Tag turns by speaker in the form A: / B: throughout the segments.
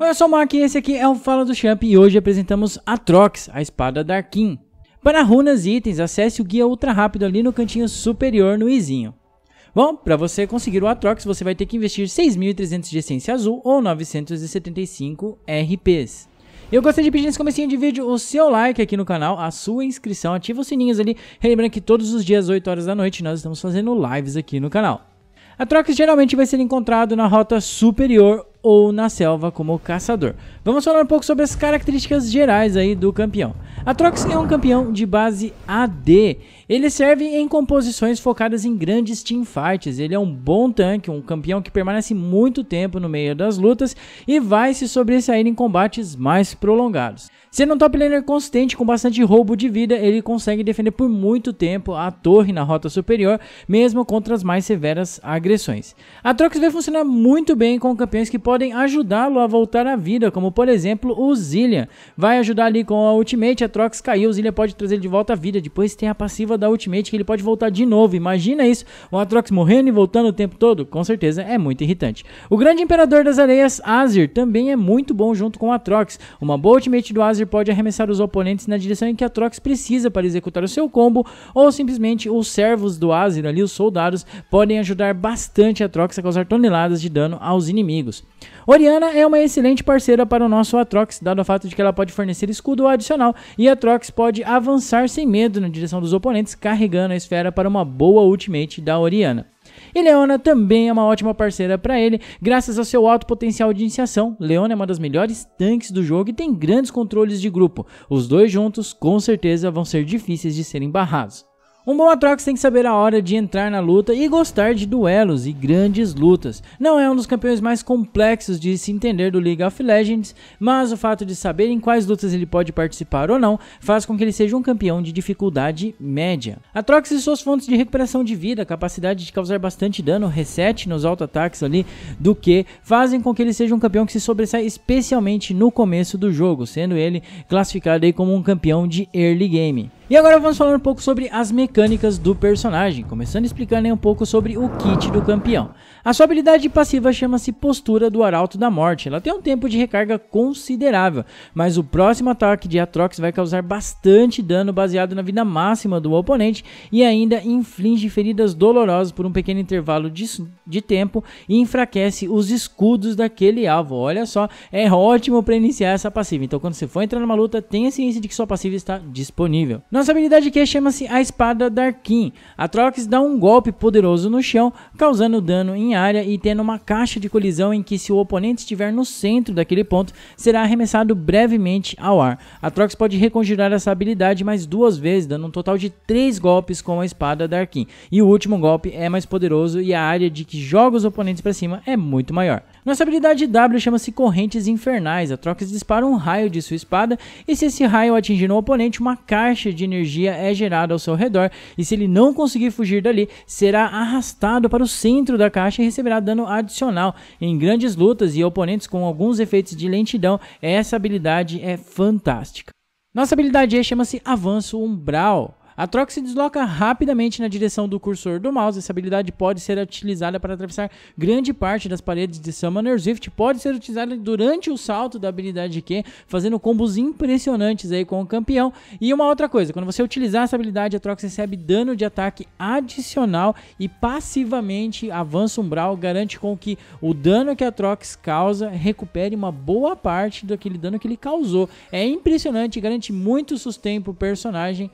A: Oi, eu sou o Mark e esse aqui é o Fala do Champ e hoje apresentamos a Trox, a espada Darkin. Para runas e itens, acesse o guia ultra rápido ali no cantinho superior no izinho. Bom, para você conseguir o Atrox, você vai ter que investir 6.300 de essência azul ou 975 RPs. Eu gostaria de pedir nesse comecinho de vídeo o seu like aqui no canal, a sua inscrição, ativa os sininhos ali. Lembrando que todos os dias, 8 horas da noite, nós estamos fazendo lives aqui no canal. A Trox geralmente vai ser encontrado na rota superior ou na selva como caçador. Vamos falar um pouco sobre as características gerais aí do campeão. A Trox é um campeão de base AD. Ele serve em composições focadas em grandes teamfights. Ele é um bom tanque, um campeão que permanece muito tempo no meio das lutas e vai se sobressair em combates mais prolongados. Sendo um top laner consistente com bastante roubo de vida, ele consegue defender por muito tempo a torre na rota superior, mesmo contra as mais severas agressões. A Trox vai funcionar muito bem com campeões que podem ajudá-lo a voltar à vida, como por exemplo o Zillian. Vai ajudar ali com a ultimate, a Trox caiu, o Zillian pode trazer ele de volta à vida, depois tem a passiva da ultimate que ele pode voltar de novo. Imagina isso, o Atrox morrendo e voltando o tempo todo, com certeza é muito irritante. O grande imperador das areias, Azir, também é muito bom junto com a Trox, Uma boa ultimate do Azir Blaster pode arremessar os oponentes na direção em que a Trox precisa para executar o seu combo, ou simplesmente os servos do Azir ali, os soldados, podem ajudar bastante a Trox a causar toneladas de dano aos inimigos. Oriana é uma excelente parceira para o nosso Atrox, dado o fato de que ela pode fornecer escudo adicional e a Trox pode avançar sem medo na direção dos oponentes, carregando a esfera para uma boa ultimate da Oriana. E Leona também é uma ótima parceira para ele, graças ao seu alto potencial de iniciação. Leona é uma das melhores tanques do jogo e tem grandes controles de grupo. Os dois juntos, com certeza, vão ser difíceis de serem barrados. Um bom Atrox tem que saber a hora de entrar na luta e gostar de duelos e grandes lutas. Não é um dos campeões mais complexos de se entender do League of Legends, mas o fato de saber em quais lutas ele pode participar ou não faz com que ele seja um campeão de dificuldade média. Atrox e suas fontes de recuperação de vida, capacidade de causar bastante dano, reset nos auto-ataques ali do que, fazem com que ele seja um campeão que se sobressai especialmente no começo do jogo, sendo ele classificado aí como um campeão de early game. E agora vamos falar um pouco sobre as mecânicas do personagem, começando explicando um pouco sobre o kit do campeão. A sua habilidade passiva chama-se Postura do Arauto da Morte, ela tem um tempo de recarga considerável, mas o próximo ataque de Atrox vai causar bastante dano baseado na vida máxima do oponente e ainda inflige feridas dolorosas por um pequeno intervalo de, de tempo e enfraquece os escudos daquele alvo. Olha só, é ótimo para iniciar essa passiva, então quando você for entrar numa luta, tenha ciência de que sua passiva está disponível. Nossa habilidade que chama-se a Espada Darkin. A Trox dá um golpe poderoso no chão, causando dano em área e tendo uma caixa de colisão em que se o oponente estiver no centro daquele ponto, será arremessado brevemente ao ar. A Trox pode reconjurar essa habilidade mais duas vezes, dando um total de três golpes com a Espada Darkin. E o último golpe é mais poderoso e a área de que joga os oponentes para cima é muito maior. Nossa habilidade W chama-se Correntes Infernais. A Trox dispara um raio de sua espada e se esse raio atingir no oponente, uma caixa de energia é gerada ao seu redor e se ele não conseguir fugir dali, será arrastado para o centro da caixa e receberá dano adicional. Em grandes lutas e oponentes com alguns efeitos de lentidão, essa habilidade é fantástica. Nossa habilidade E chama-se Avanço Umbral. A troca se desloca rapidamente na direção do cursor do mouse. Essa habilidade pode ser utilizada para atravessar grande parte das paredes de Summoner's Rift. Pode ser utilizada durante o salto da habilidade Q, fazendo combos impressionantes aí com o campeão. E uma outra coisa, quando você utilizar essa habilidade, a Trox recebe dano de ataque adicional e passivamente avança umbral, garante com que o dano que a Trox causa recupere uma boa parte daquele dano que ele causou. É impressionante, garante muito sustento o personagem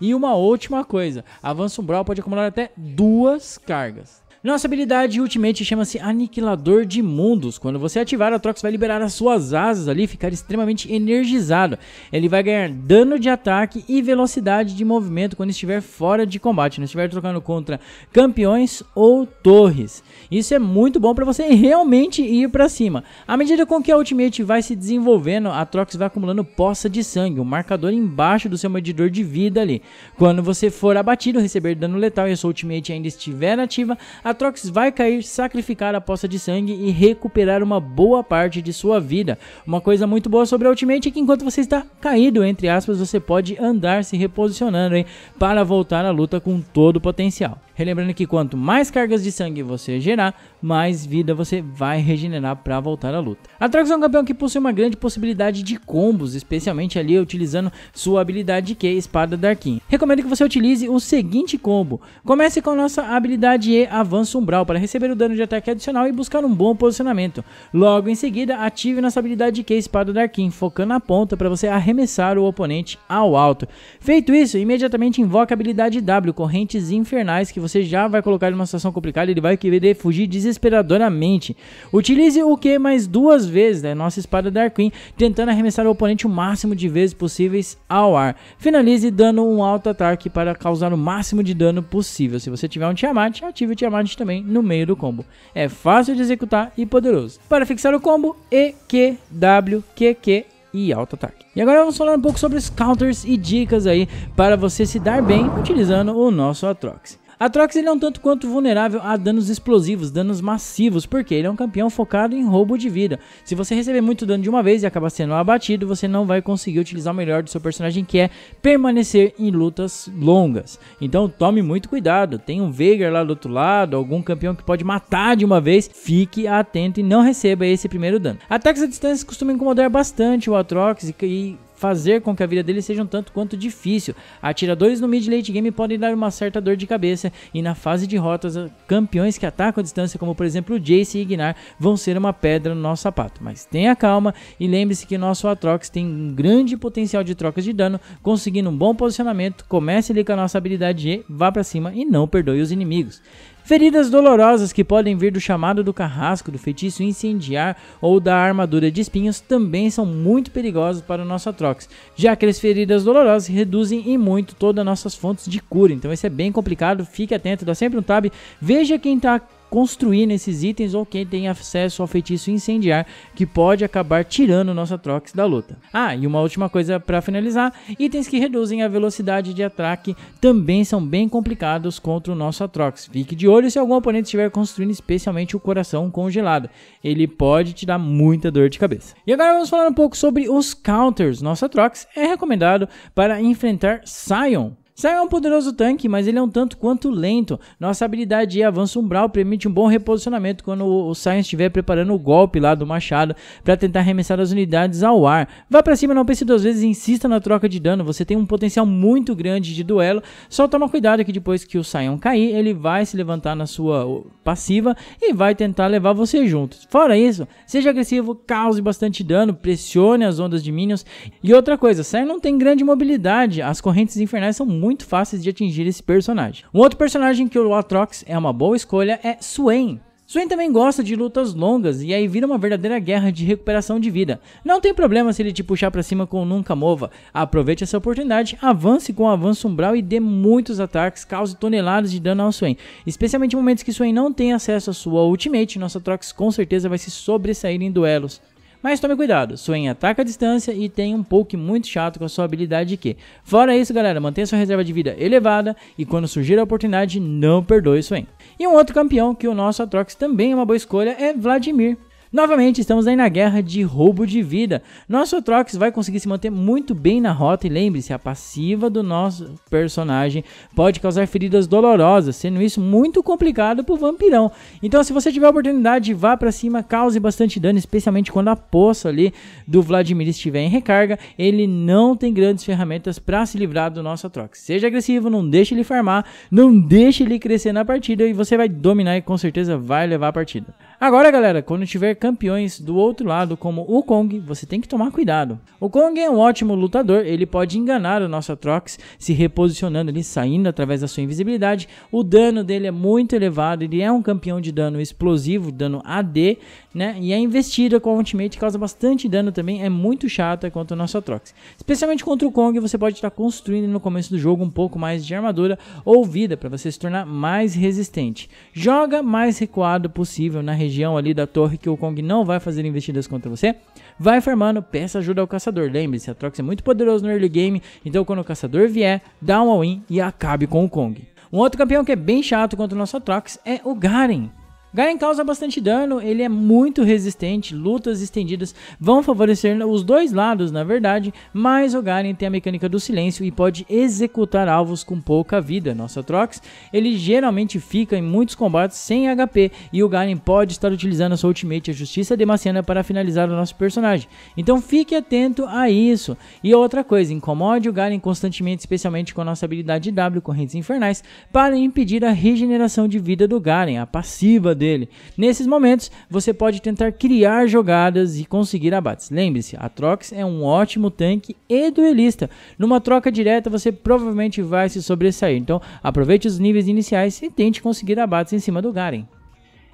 A: e uma última coisa: avanço umbral pode acumular até duas cargas. Nossa habilidade Ultimate chama-se Aniquilador de Mundos. Quando você ativar, a Trox vai liberar as suas asas ali, ficar extremamente energizado. Ele vai ganhar dano de ataque e velocidade de movimento quando estiver fora de combate, não estiver trocando contra campeões ou torres. Isso é muito bom para você realmente ir para cima. À medida com que a Ultimate vai se desenvolvendo, a Trox vai acumulando poça de sangue, um marcador embaixo do seu medidor de vida ali. Quando você for abatido, receber dano letal e a sua Ultimate ainda estiver ativa, a Atrox vai cair, sacrificar a poça de sangue e recuperar uma boa parte de sua vida. Uma coisa muito boa sobre a Ultimate é que enquanto você está caído, entre aspas, você pode andar se reposicionando hein, para voltar à luta com todo o potencial. Relembrando que quanto mais cargas de sangue você gerar, mais vida você vai regenerar para voltar à luta. Atrox é um campeão que possui uma grande possibilidade de combos, especialmente ali utilizando sua habilidade Q, é Espada Darkin. Recomendo que você utilize o seguinte combo. Comece com nossa habilidade E, Avanço Umbral, para receber o dano de ataque adicional e buscar um bom posicionamento. Logo em seguida, ative nossa habilidade Q, é Espada Darkin, focando a ponta para você arremessar o oponente ao alto. Feito isso, imediatamente invoca a habilidade W, Correntes Infernais, que você você já vai colocar ele numa situação complicada, ele vai querer fugir desesperadoramente. Utilize o que mais duas vezes, né? Nossa espada Dark Queen, tentando arremessar o oponente o máximo de vezes possíveis ao ar. Finalize dando um alto ataque para causar o máximo de dano possível. Se você tiver um Tiamat, ative o Tiamat também no meio do combo. É fácil de executar e poderoso. Para fixar o combo, E, Q, W, Q, Q e alto ataque. E agora vamos falar um pouco sobre os counters e dicas aí para você se dar bem utilizando o nosso Atrox. Atrox ele é um tanto quanto vulnerável a danos explosivos, danos massivos, porque ele é um campeão focado em roubo de vida. Se você receber muito dano de uma vez e acabar sendo abatido, você não vai conseguir utilizar o melhor do seu personagem, que é permanecer em lutas longas. Então tome muito cuidado, tem um Veigar lá do outro lado, algum campeão que pode matar de uma vez, fique atento e não receba esse primeiro dano. Ataques à distância costumam incomodar bastante o Atrox e fazer com que a vida deles seja um tanto quanto difícil. Atiradores no mid late game podem dar uma certa dor de cabeça e na fase de rotas, campeões que atacam a distância, como por exemplo o Jace e Ignar, vão ser uma pedra no nosso sapato. Mas tenha calma e lembre-se que nosso Atrox tem um grande potencial de trocas de dano, conseguindo um bom posicionamento, comece ali com a nossa habilidade E, vá para cima e não perdoe os inimigos. Feridas dolorosas que podem vir do chamado do carrasco, do feitiço incendiar ou da armadura de espinhos também são muito perigosas para o nosso Atrox, já que as feridas dolorosas reduzem e muito todas as nossas fontes de cura, então isso é bem complicado, fique atento, dá sempre um tab, veja quem está construir nesses itens ou quem tem acesso ao feitiço incendiar, que pode acabar tirando nossa Trox da luta. Ah, e uma última coisa para finalizar, itens que reduzem a velocidade de ataque também são bem complicados contra o nosso Atrox. Fique de olho se algum oponente estiver construindo especialmente o coração congelado. Ele pode te dar muita dor de cabeça. E agora vamos falar um pouco sobre os counters. Nossa trox é recomendado para enfrentar Sion, Sai é um poderoso tanque, mas ele é um tanto quanto lento. Nossa habilidade de avanço umbral permite um bom reposicionamento quando o Sai estiver preparando o golpe lá do machado para tentar arremessar as unidades ao ar. Vá para cima, não pense duas vezes, insista na troca de dano. Você tem um potencial muito grande de duelo. Só toma cuidado que depois que o Saiyan cair, ele vai se levantar na sua passiva e vai tentar levar você junto. Fora isso, seja agressivo, cause bastante dano, pressione as ondas de minions. E outra coisa, Saiyan não tem grande mobilidade. As correntes infernais são muito muito fáceis de atingir esse personagem. Um outro personagem que o Atrox é uma boa escolha é Swain. Swain também gosta de lutas longas e aí vira uma verdadeira guerra de recuperação de vida. Não tem problema se ele te puxar para cima com nunca mova. Aproveite essa oportunidade, avance com o avanço umbral e dê muitos ataques, cause toneladas de dano ao Swain. Especialmente em momentos que Swain não tem acesso à sua ultimate, nossa Trox com certeza vai se sobressair em duelos. Mas tome cuidado, Swain ataca a distância e tem um poke muito chato com a sua habilidade Q. Fora isso, galera, mantenha sua reserva de vida elevada e quando surgir a oportunidade, não perdoe Swain. E um outro campeão que o nosso Atrox também é uma boa escolha é Vladimir. Novamente, estamos aí na guerra de roubo de vida. Nosso Trox vai conseguir se manter muito bem na rota e lembre-se, a passiva do nosso personagem pode causar feridas dolorosas, sendo isso muito complicado pro vampirão. Então, se você tiver a oportunidade, vá para cima, cause bastante dano, especialmente quando a poça ali do Vladimir estiver em recarga. Ele não tem grandes ferramentas para se livrar do nosso Trox. Seja agressivo, não deixe ele farmar, não deixe ele crescer na partida e você vai dominar e com certeza vai levar a partida. Agora, galera, quando tiver campeões do outro lado, como o Kong, você tem que tomar cuidado. O Kong é um ótimo lutador, ele pode enganar o nosso Atrox se reposicionando ali, saindo através da sua invisibilidade. O dano dele é muito elevado, ele é um campeão de dano explosivo, dano AD, né? E a é investida com a ultimate causa bastante dano também, é muito chata é contra o nosso Atrox. Especialmente contra o Kong, você pode estar construindo no começo do jogo um pouco mais de armadura ou vida para você se tornar mais resistente. Joga mais recuado possível na região ali da torre que o Kong Strong não vai fazer investidas contra você. Vai farmando, peça ajuda ao caçador. Lembre-se, a Trox é muito poderoso no early game, então quando o caçador vier, dá um all-in e acabe com o Kong. Um outro campeão que é bem chato contra o nosso Trox é o Garen. Garen causa é bastante dano, ele é muito resistente, lutas estendidas vão favorecer os dois lados, na verdade, mas o Garen tem a mecânica do silêncio e pode executar alvos com pouca vida. Nossa Trox, ele geralmente fica em muitos combates sem HP e o Garen pode estar utilizando a sua ultimate, a Justiça Demaciana, para finalizar o nosso personagem. Então fique atento a isso. E outra coisa, incomode o Garen constantemente, especialmente com a nossa habilidade W, Correntes Infernais, para impedir a regeneração de vida do Garen, a passiva dele dele. Nesses momentos, você pode tentar criar jogadas e conseguir abates. Lembre-se, a Trox é um ótimo tanque e duelista. Numa troca direta, você provavelmente vai se sobressair. Então, aproveite os níveis iniciais e tente conseguir abates em cima do Garen.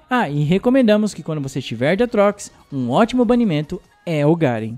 A: Ah, e recomendamos que quando você estiver de Atrox, um ótimo banimento é o Garen.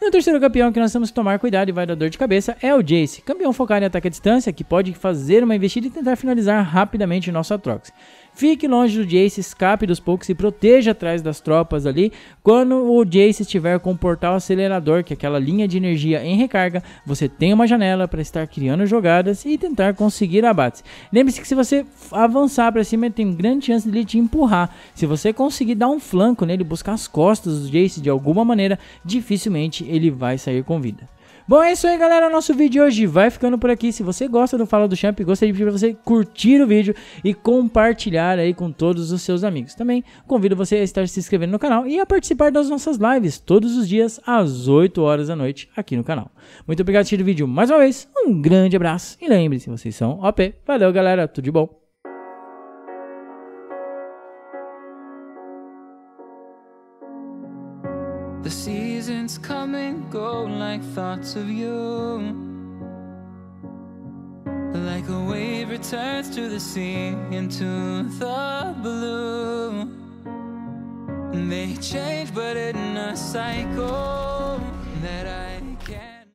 A: E o terceiro campeão que nós temos que tomar cuidado e vai dar dor de cabeça é o Jace, campeão focado em ataque à distância, que pode fazer uma investida e tentar finalizar rapidamente o nosso Atrox. Fique longe do Jace, escape dos poucos e proteja atrás das tropas ali. Quando o Jace estiver com o portal acelerador, que é aquela linha de energia em recarga, você tem uma janela para estar criando jogadas e tentar conseguir abates. Lembre-se que se você avançar para cima, tem grande chance dele te empurrar. Se você conseguir dar um flanco nele, buscar as costas do Jace de alguma maneira, dificilmente ele vai sair com vida. Bom, é isso aí, galera. Nosso vídeo hoje vai ficando por aqui. Se você gosta do Fala do Champ, gostaria de pedir para você curtir o vídeo e compartilhar aí com todos os seus amigos. Também convido você a estar se inscrevendo no canal e a participar das nossas lives todos os dias às 8 horas da noite aqui no canal. Muito obrigado por assistir o vídeo mais uma vez. Um grande abraço e lembre-se, vocês são OP. Valeu, galera. Tudo de bom. The seasons come and go like thoughts of you Like a wave returns to the sea into the blue They change but in a cycle